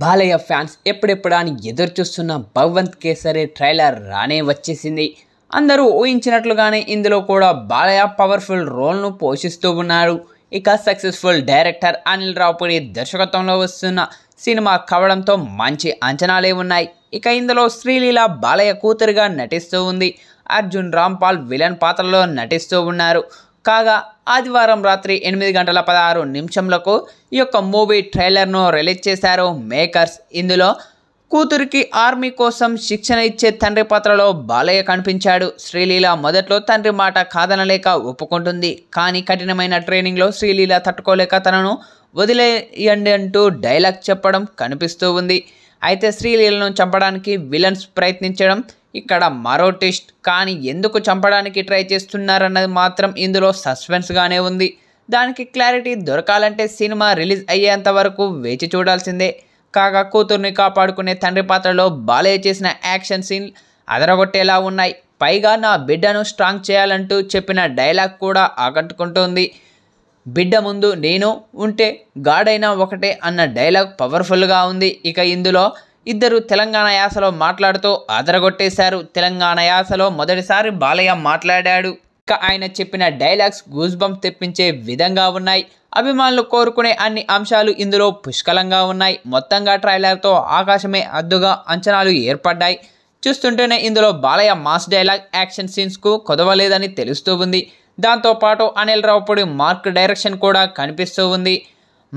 Balayya fans ఎప్పుడెప్పుడా అని ఎదురు చూస్తున్న భగవంత్ కేసరి ట్రైలర్ రానే వచ్చేసింది అందరూ ఊహించినట్లుగానే ఇందులో కూడా బాలయ్య పవర్ఫుల్ రోల్ను పోషిస్తూ ఉన్నారు ఇక సక్సెస్ఫుల్ డైరెక్టర్ అనిల్ రావుపూడి దర్శకత్వంలో వస్తున్న సినిమా కావడంతో మంచి అంచనాలే ఉన్నాయి ఇక ఇందులో శ్రీలీల బాలయ్య కూతురుగా నటిస్తూ ఉంది అర్జున్ రాంపాల్ విలన్ పాత్రలో నటిస్తూ ఉన్నారు కాగా ఆదివారం రాత్రి ఎనిమిది గంటల పదహారు నిమిషంలకు ఈ యొక్క మూవీ ట్రైలర్ను రిలీజ్ చేశారు మేకర్స్ ఇందులో కూతురికి ఆర్మీ కోసం శిక్షణ ఇచ్చే తండ్రి పాత్రలో బాలయ్య కనిపించాడు శ్రీలీల మొదట్లో తండ్రి మాట కాదనలేక ఒప్పుకుంటుంది కానీ కఠినమైన ట్రైనింగ్లో శ్రీలీల తట్టుకోలేక తనను వదిలేయండి అంటూ డైలాగ్ చెప్పడం కనిపిస్తూ ఉంది అయితే శ్రీలీలను చంపడానికి విలన్స్ ప్రయత్నించడం ఇక్కడ మరో టెస్ట్ కానీ ఎందుకు చంపడానికి ట్రై చేస్తున్నారన్నది మాత్రం ఇందులో సస్పెన్స్గానే ఉంది దానికి క్లారిటీ దొరకాలంటే సినిమా రిలీజ్ అయ్యేంత వరకు వేచి చూడాల్సిందే కాగా కూతుర్ని కాపాడుకునే తండ్రి పాత్రలో బాలయ్య చేసిన యాక్షన్ సీన్ అదరగొట్టేలా ఉన్నాయి పైగా నా బిడ్డను స్ట్రాంగ్ చేయాలంటూ చెప్పిన డైలాగ్ కూడా ఆకట్టుకుంటుంది బిడ్డ ముందు నేను ఉంటే గాడైనా ఒకటే అన్న డైలాగ్ పవర్ఫుల్గా ఉంది ఇక ఇందులో ఇద్దరు తెలంగాణ యాసలో మాట్లాడుతూ అదరగొట్టేశారు తెలంగాణ యాసలో మొదటిసారి బాలయ్య మాట్లాడాడు ఇక ఆయన చెప్పిన డైలాగ్స్ గూస్ బంప్ తెప్పించే విధంగా ఉన్నాయి అభిమానులు కోరుకునే అన్ని అంశాలు ఇందులో పుష్కలంగా ఉన్నాయి మొత్తంగా ట్రైలర్తో ఆకాశమే అద్దుగా అంచనాలు ఏర్పడ్డాయి చూస్తుంటేనే ఇందులో బాలయ్య మాస్ డైలాగ్ యాక్షన్ సీన్స్కు కొదవలేదని తెలుస్తూ ఉంది దాంతోపాటు అనిల్ రావుపూడి మార్క్ డైరెక్షన్ కూడా కనిపిస్తూ ఉంది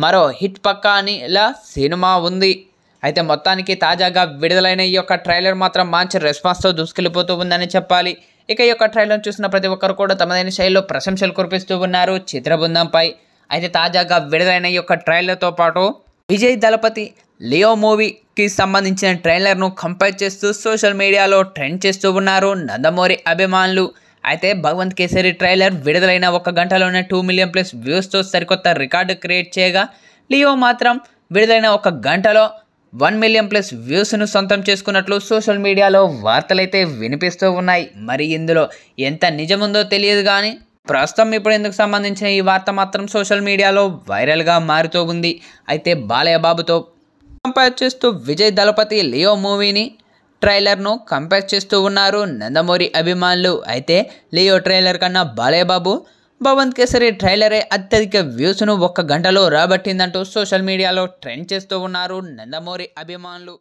మరో హిట్ పక్క ఇలా సినిమా ఉంది అయితే మొత్తానికి తాజాగా విడుదలైన ఈ యొక్క ట్రైలర్ మాత్రం మంచి రెస్పాన్స్తో దూసుకెళ్ళిపోతూ ఉందని చెప్పాలి ఇక ఈ యొక్క ట్రైలర్ చూసిన ప్రతి ఒక్కరు కూడా తమదైన శైలిలో ప్రశంసలు కురిపిస్తూ ఉన్నారు చిత్ర బృందంపై అయితే తాజాగా విడుదలైన ఈ యొక్క ట్రైలర్తో పాటు విజయ్ దళపతి లియో మూవీకి సంబంధించిన ట్రైలర్ను కంపేర్ చేస్తూ సోషల్ మీడియాలో ట్రెండ్ చేస్తూ ఉన్నారు నందమూరి అభిమానులు అయితే భగవంత్ కేసరి ట్రైలర్ విడుదలైన ఒక గంటలోనే టూ మిలియన్ ప్లస్ వ్యూస్తో సరికొత్త రికార్డు క్రియేట్ చేయగా లియో మాత్రం విడుదలైన ఒక గంటలో వన్ మిలియన్ ప్లస్ వ్యూస్ను సొంతం చేసుకున్నట్లు సోషల్ మీడియాలో వార్తలైతే వినిపిస్తూ ఉన్నాయి మరి ఇందులో ఎంత నిజముందో తెలియదు కానీ ప్రస్తుతం ఇప్పుడు ఎందుకు సంబంధించిన ఈ వార్త మాత్రం సోషల్ మీడియాలో వైరల్గా మారుతూ ఉంది అయితే బాలయ్య బాబుతో కంపేర్ చేస్తూ విజయ్ దళపతి లియో మూవీని ట్రైలర్ను కంపేర్ చేస్తూ ఉన్నారు నందమూరి అభిమానులు అయితే లియో ట్రైలర్ కన్నా బాలయ్యబాబు భవంత్ కేసరి ట్రైలరే అత్యధిక వ్యూస్ను ఒక్క గంటలో రాబట్టిందంటూ సోషల్ మీడియాలో ట్రెండ్ చేస్తూ ఉన్నారు నందమూరి అభిమానులు